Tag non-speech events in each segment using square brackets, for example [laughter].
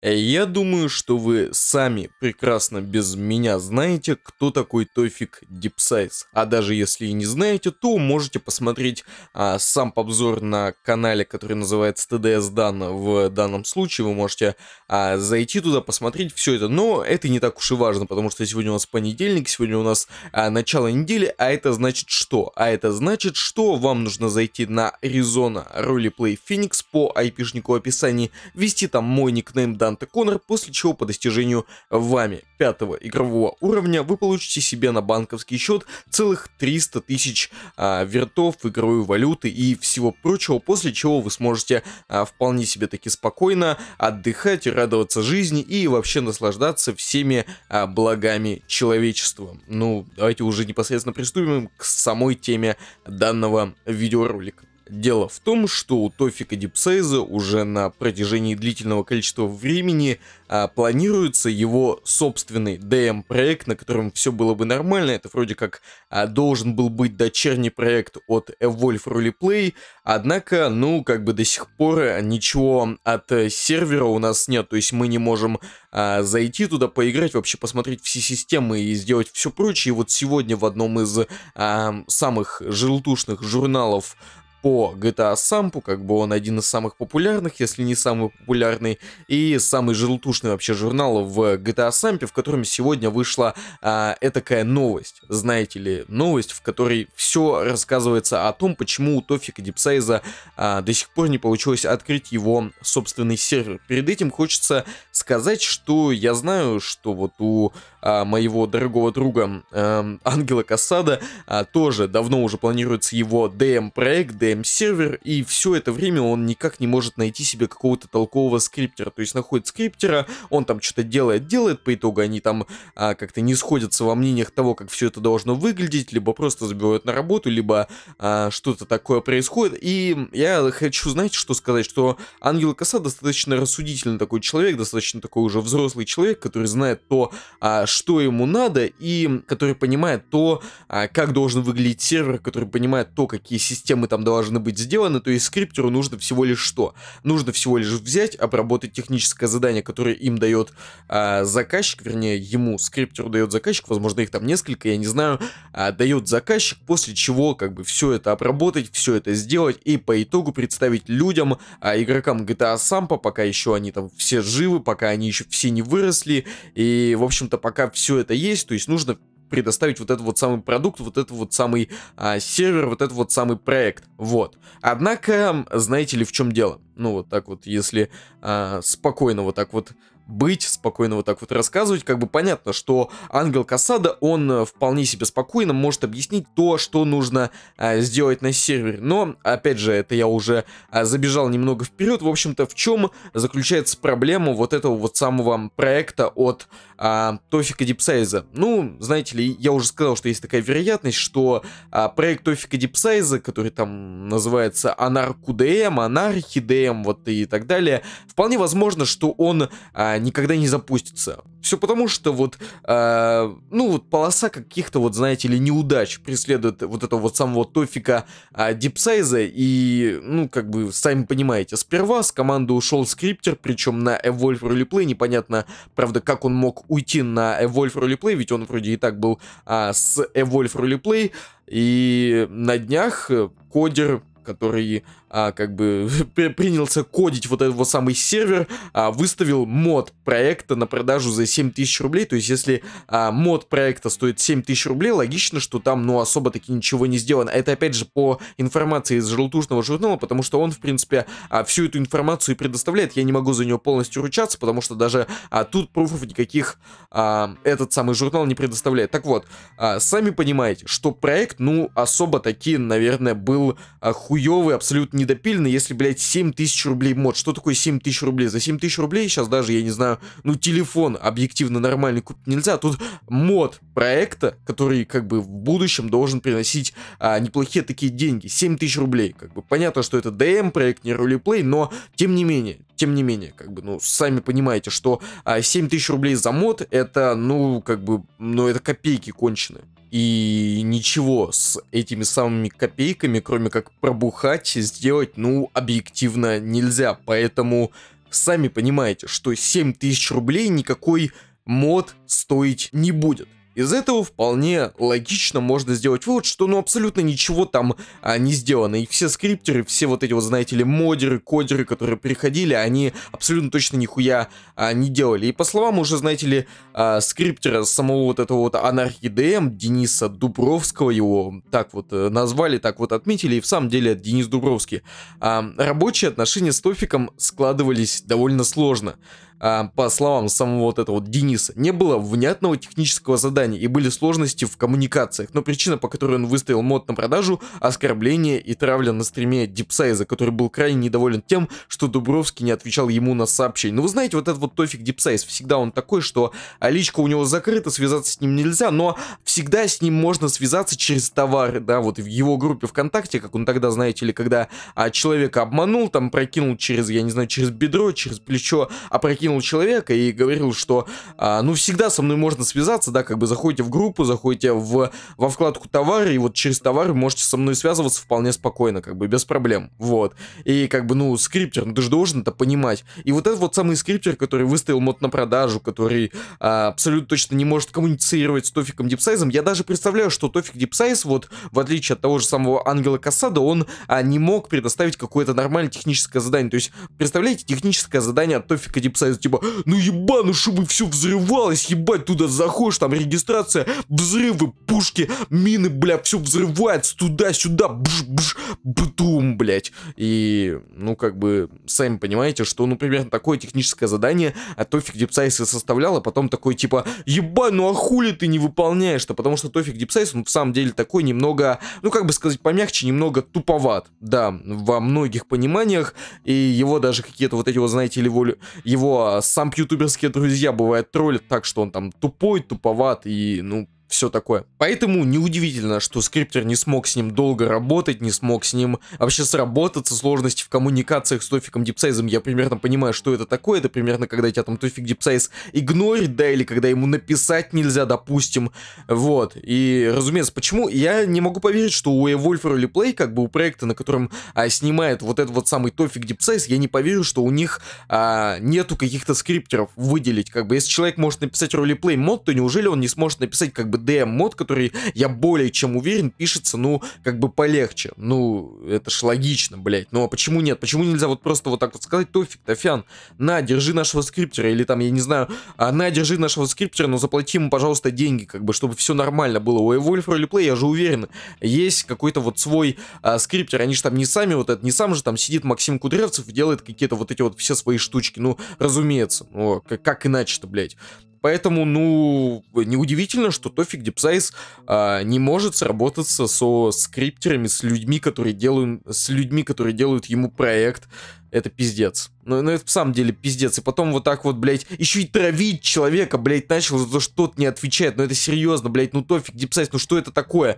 Э, я думаю, что вы сами прекрасно без меня знаете, кто такой Тофик Дипсайз. А даже если и не знаете, то можете посмотреть а, сам обзор на канале, который называется TDS Dan. В данном случае вы можете а, зайти туда, посмотреть все это. Но это не так уж и важно, потому что сегодня у нас понедельник, сегодня у нас а, начало недели, а это значит что? А это значит, что вам нужно зайти на Arizona Roleplay Phoenix по айпишнику описании, ввести там мой никнейм, Данте Коннор, после чего по достижению вами пятого игрового уровня вы получите себе на банковский счет целых 300 тысяч а, вертов, игровой валюты и всего прочего, после чего вы сможете а, вполне себе таки спокойно отдыхать, радоваться жизни и вообще наслаждаться всеми а, благами человечества. Ну, давайте уже непосредственно приступим к самой теме данного видеоролика. Дело в том, что у Тофика Дипсейза уже на протяжении длительного количества времени а, планируется его собственный DM-проект, на котором все было бы нормально. Это вроде как а, должен был быть дочерний проект от Evolve Roleplay, однако, ну, как бы до сих пор а, ничего от э, сервера у нас нет, то есть мы не можем а, зайти туда, поиграть, вообще посмотреть все системы и сделать все прочее. И вот сегодня в одном из а, самых желтушных журналов по GTA Сампу, как бы он один из самых популярных, если не самый популярный, и самый желтушный вообще журнал в GTA Сампе, в котором сегодня вышла а, этакая новость, знаете ли, новость, в которой все рассказывается о том, почему у Тофика Дипсайза а, до сих пор не получилось открыть его собственный сервер. Перед этим хочется сказать, что я знаю, что вот у а, моего дорогого друга а, Ангела Кассада а, тоже давно уже планируется его DM-проект, DDM-сервер, и все это время он никак не может найти себе какого-то толкового скриптера. То есть находит скриптера, он там что-то делает, делает, по итогу они там а, как-то не сходятся во мнениях того, как все это должно выглядеть, либо просто забивают на работу, либо а, что-то такое происходит. И я хочу, знаете, что сказать, что Ангел Коса достаточно рассудительный такой человек, достаточно такой уже взрослый человек, который знает то, а, что ему надо, и который понимает то, а, как должен выглядеть сервер, который понимает то, какие системы там должны должны быть сделаны, то есть скриптеру нужно всего лишь что? Нужно всего лишь взять, обработать техническое задание, которое им дает а, заказчик, вернее, ему скриптеру дает заказчик, возможно, их там несколько, я не знаю, а, дает заказчик, после чего как бы все это обработать, все это сделать и по итогу представить людям, а, игрокам GTA Sampa, пока еще они там все живы, пока они еще все не выросли, и, в общем-то, пока все это есть, то есть нужно предоставить вот этот вот самый продукт, вот этот вот самый а, сервер, вот этот вот самый проект. Вот. Однако, знаете ли, в чем дело? Ну, вот так вот, если а, спокойно вот так вот быть, спокойно вот так вот рассказывать. Как бы понятно, что ангел Касада, он э, вполне себе спокойно может объяснить то, что нужно а, сделать на сервере. Но, опять же, это я уже а, забежал немного вперед. В общем-то, в чем заключается проблема вот этого вот самого проекта от а, Тофика Дипсайза? Ну, знаете ли, я уже сказал, что есть такая вероятность, что а, проект Тофика Дипсайза, который там называется Анаркудем, Анархидем, вот и так далее, вполне возможно, что он а, никогда не запустится. Все потому, что вот, э, ну вот полоса каких-то вот, знаете ли, неудач преследует вот этого вот самого Тофика э, Дипсайза, и, ну, как бы, сами понимаете, сперва с команды ушел скриптер, причем на Evolve Roleplay, непонятно, правда, как он мог уйти на Evolve Roleplay, ведь он вроде и так был э, с Evolve Roleplay, и на днях кодер, который а, как бы [laughs] принялся кодить вот этот самый сервер, а, выставил мод проекта на продажу за 7000 рублей. То есть, если а, мод проекта стоит 7000 рублей, логично, что там, ну, особо-таки ничего не сделано. Это, опять же, по информации из желтушного журнала, потому что он, в принципе, а, всю эту информацию предоставляет. Я не могу за него полностью ручаться, потому что даже а, тут пруфов никаких а, этот самый журнал не предоставляет. Так вот, а, сами понимаете, что проект, ну, особо-таки, наверное, был а, хуёвый, абсолютно недопиленный, если, блядь, 7 тысяч рублей мод. Что такое 7 тысяч рублей? За 7 тысяч рублей сейчас даже, я не знаю, ну, телефон объективно нормальный купить нельзя. Тут мод проекта, который, как бы, в будущем должен приносить а, неплохие такие деньги. 7 тысяч рублей, как бы. Понятно, что это DM эм проект, не ролеплей, но, тем не менее, тем не менее, как бы, ну, сами понимаете, что а, 7 тысяч рублей за мод, это, ну, как бы, ну, это копейки конченые и ничего с этими самыми копейками, кроме как пробухать, сделать, ну, объективно нельзя. Поэтому сами понимаете, что 7000 рублей никакой мод стоить не будет. Из этого вполне логично можно сделать вывод, что ну абсолютно ничего там а, не сделано. И все скриптеры, все вот эти вот, знаете ли, модеры, кодеры, которые приходили, они абсолютно точно нихуя а, не делали. И по словам уже, знаете ли, а, скриптера самого вот этого вот анархи ДМ, Дениса Дубровского, его так вот э, назвали, так вот отметили, и в самом деле Денис Дубровский, а, рабочие отношения с Тофиком складывались довольно сложно. А, по словам самого вот этого вот Дениса, не было внятного технического задания и были сложности в коммуникациях. Но причина, по которой он выставил мод на продажу, оскорбление и травля на стриме Дипсайза, который был крайне недоволен тем, что Дубровский не отвечал ему на сообщение. Но ну, вы знаете, вот этот вот Тофик Дипсайз, всегда он такой, что личка у него закрыта, связаться с ним нельзя, но всегда с ним можно связаться через товары, да, вот в его группе ВКонтакте, как он тогда, знаете ли, когда а, человека обманул, там прокинул через, я не знаю, через бедро, через плечо, а покинул человека и говорил, что, а, ну, всегда со мной можно связаться, да, как бы заходите в группу, заходите в, во вкладку товары, и вот через товары можете со мной связываться вполне спокойно, как бы без проблем, вот. И как бы, ну, скриптер, ну, ты же должен это понимать. И вот этот вот самый скриптер, который выставил мод на продажу, который а, абсолютно точно не может коммуницировать с Тофиком Дипсайзом, я даже представляю, что Тофик Дипсайз, вот, в отличие от того же самого Ангела Кассада, он а, не мог предоставить какое-то нормальное техническое задание. То есть, представляете, техническое задание от Тофика Дипсайз типа, ну еба, ну чтобы все взрывалось, ебать, туда заходишь, там регистрация, взрывы, пушки, мины, бля, все взрывается туда-сюда, бж-бж, бутум, блядь. И, ну, как бы, сами понимаете, что, ну, примерно такое техническое задание от Тофик Дипсайса составлял, а потом такой, типа, еба, ну а хули ты не выполняешь-то? Потому что Тофик Дипсайс, он в самом деле такой немного, ну, как бы сказать помягче, немного туповат, да, во многих пониманиях, и его даже какие-то вот эти вот, знаете, его, его а, сам ютуберские друзья бывает троллят так, что он там тупой, туповат и, ну, все такое. Поэтому неудивительно, что скриптер не смог с ним долго работать, не смог с ним вообще сработаться, сложности в коммуникациях с Тофиком Дипсайзом, я примерно понимаю, что это такое, это примерно когда тебя там Тофик Дипсайз игнорит, да, или когда ему написать нельзя, допустим, вот, и, разумеется, почему, я не могу поверить, что у Evolver Replay, как бы у проекта, на котором а, снимает вот этот вот самый Тофик Дипсайз, я не поверю, что у них а, нету каких-то скриптеров выделить, как бы, если человек может написать ролеплей мод, то неужели он не сможет написать, как бы, бы мод который, я более чем уверен, пишется, ну, как бы полегче. Ну, это ж логично, блядь. Ну, а почему нет? Почему нельзя вот просто вот так вот сказать, Тофик, Тофян, на, держи нашего скриптера, или там, я не знаю, «А, на, держи нашего скриптера, но заплати ему, пожалуйста, деньги, как бы, чтобы все нормально было. У Evolve Roleplay, я же уверен, есть какой-то вот свой а, скриптер, они же там не сами вот это, не сам же там сидит Максим Кудрявцев и делает какие-то вот эти вот все свои штучки, ну, разумеется, ну, как, как иначе-то, блядь. Поэтому, ну, неудивительно, что Тофик Дипсайз а, не может сработаться со скриптерами, с людьми, которые делают, с людьми, которые делают ему проект. Это пиздец. Ну, ну, это в самом деле пиздец. И потом вот так вот, блядь, еще и травить человека, блядь, начал за то, что тот не отвечает. Ну, это серьезно, блядь, ну, Тофик Дипсайз, ну, что это такое?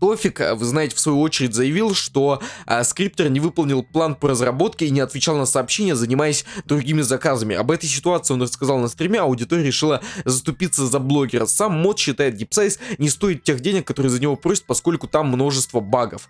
Тофик, э, вы знаете, в свою очередь заявил, что а, скриптер не выполнил план по разработке и не отвечал на сообщения, занимаясь другими заказами. Об этой ситуации он рассказал на стриме, а аудитория решила заступиться за блогера. Сам мод считает гипсайз не стоит тех денег, которые за него просят, поскольку там множество багов.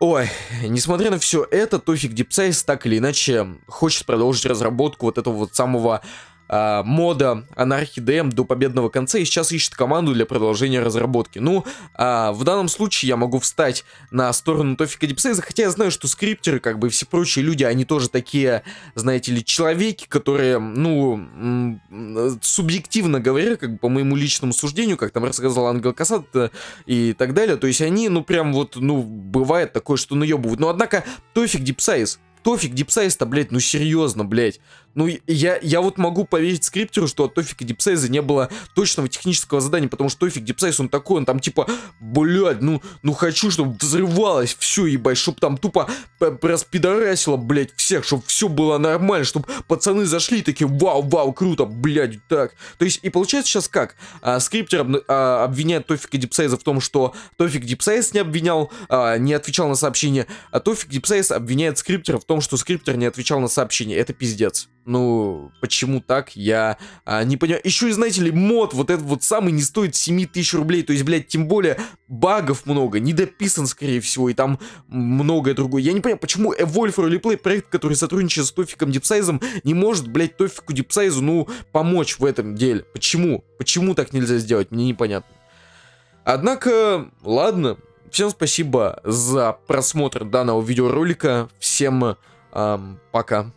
Ой, несмотря на все это, Тофик Дипсайз так или иначе хочет продолжить разработку вот этого вот самого э, мода Anarchy DM до победного конца и сейчас ищет команду для продолжения разработки. Ну, э, в данном случае я могу встать на сторону Тофика Дипсейза, хотя я знаю, что скриптеры, как бы все прочие люди, они тоже такие, знаете ли, человеки, которые, ну, субъективно говоря, как бы по моему личному суждению, как там рассказал Ангел Касат э, и так далее, то есть они, ну, прям вот, ну, бывает такое, что на наебывают. Но, однако, Тофик Дипсайз, Тофик Дипсайз-то, блядь, ну серьезно, блядь ну, я, я вот могу поверить скриптеру, что от Тофика Дипсайза не было точного технического задания, потому что Тофик Дипсайз, он такой, он там типа, блядь, ну, ну хочу, чтобы взрывалось все, ебать, чтобы там тупо распидорасило, блядь, всех, чтобы все было нормально, чтобы пацаны зашли такие, вау, вау, круто, блядь, так. То есть, и получается сейчас как? А, скриптер об, а, обвиняет Тофика Дипсайза в том, что Тофик Дипсайз не обвинял, а, не отвечал на сообщение, а Тофик Дипсайз обвиняет скриптера в том, что скриптер не отвечал на сообщение. Это пиздец. Ну, почему так, я а, не понимаю. Еще и, знаете ли, мод вот этот вот самый не стоит 7 тысяч рублей. То есть, блядь, тем более багов много, недописан скорее всего, и там многое другое. Я не понимаю, почему Evolve Roleplay, проект, который сотрудничает с Тофиком Дипсайзом, не может, блядь, Тофику Дипсайзу, ну, помочь в этом деле. Почему? Почему так нельзя сделать? Мне непонятно. Однако, ладно. Всем спасибо за просмотр данного видеоролика. Всем эм, пока.